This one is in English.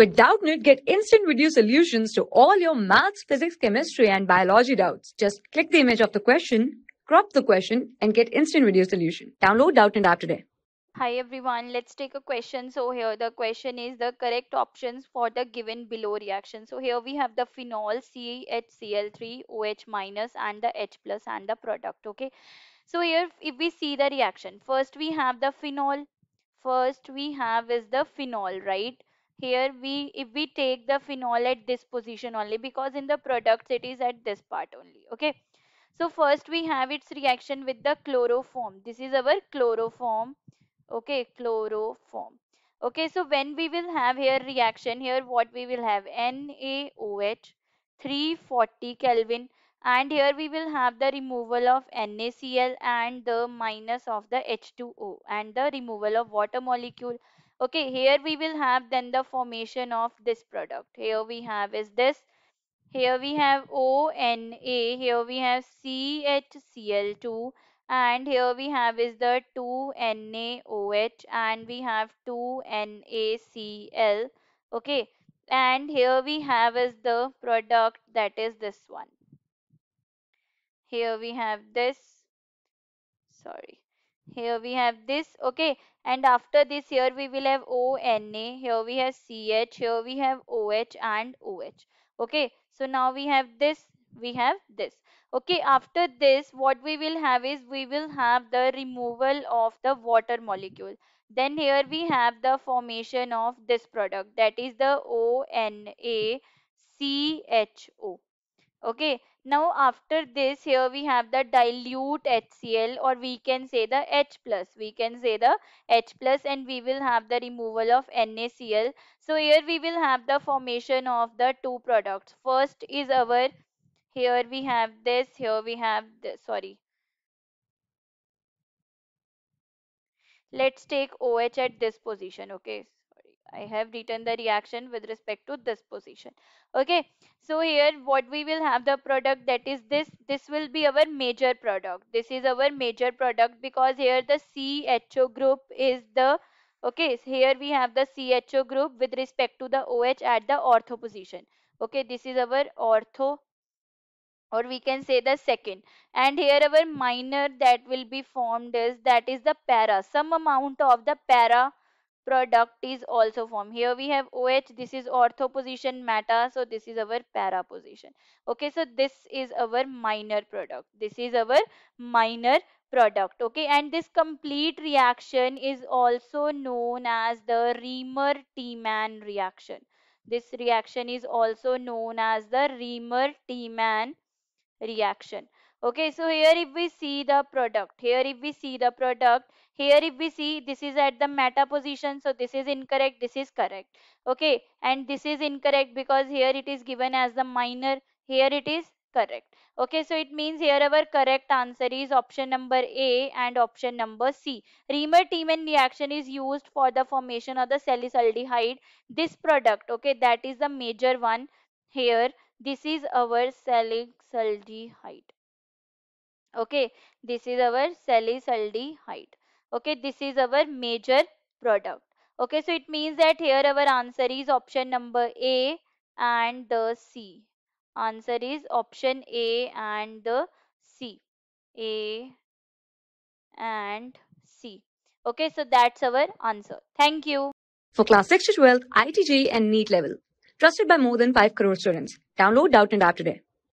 With Doubtnit, get instant video solutions to all your maths, physics, chemistry, and biology doubts. Just click the image of the question, crop the question, and get instant video solution. Download Doubtnit app today. Hi everyone, let's take a question. So here the question is the correct options for the given below reaction. So here we have the phenol CHCl3 OH minus and the H plus and the product. Okay. So here if we see the reaction, first we have the phenol. First we have is the phenol, right? here we if we take the phenol at this position only because in the products it is at this part only okay so first we have its reaction with the chloroform this is our chloroform okay chloroform okay so when we will have here reaction here what we will have NaOH 340 Kelvin and here we will have the removal of NaCl and the minus of the H2O and the removal of water molecule okay here we will have then the formation of this product here we have is this here we have ONA here we have CHCl2 and here we have is the 2NaOH and we have 2NaCl okay and here we have is the product that is this one here we have this sorry here we have this okay and after this here we will have ona here we have ch here we have oh and oh okay so now we have this we have this okay after this what we will have is we will have the removal of the water molecule then here we have the formation of this product that is the ona CHO okay now after this here we have the dilute HCl or we can say the H plus we can say the H plus and we will have the removal of NaCl so here we will have the formation of the two products first is our here we have this here we have this sorry let's take OH at this position okay I have written the reaction with respect to this position. Okay, so here what we will have the product that is this. This will be our major product. This is our major product because here the CHO group is the okay so here we have the CHO group with respect to the OH at the ortho position okay this is our ortho or we can say the second and here our minor that will be formed is that is the para some amount of the para product is also formed. Here we have OH, this is ortho position, meta, so this is our para position. Okay, so this is our minor product. This is our minor product. Okay, and this complete reaction is also known as the Reamer-Tiemann reaction. This reaction is also known as the Reamer-Tiemann reaction okay so here if we see the product here if we see the product here if we see this is the meta position so this is incorrect this is correct okay and this is incorrect because here it is given as the minor here it is correct okay so it means here our correct answer is option number a and option number c reamer tiemann reaction is used for the formation of the salicylaldehyde this product okay that is the major one here this is our salicylaldehyde okay this is our salicylaldehyde okay this is our major product okay so it means that here our answer is option number a and the c answer is option a and the c a and c okay so that's our answer thank you for class 6 to 12 itj and neat level trusted by more than 5 crore students download doubt and app today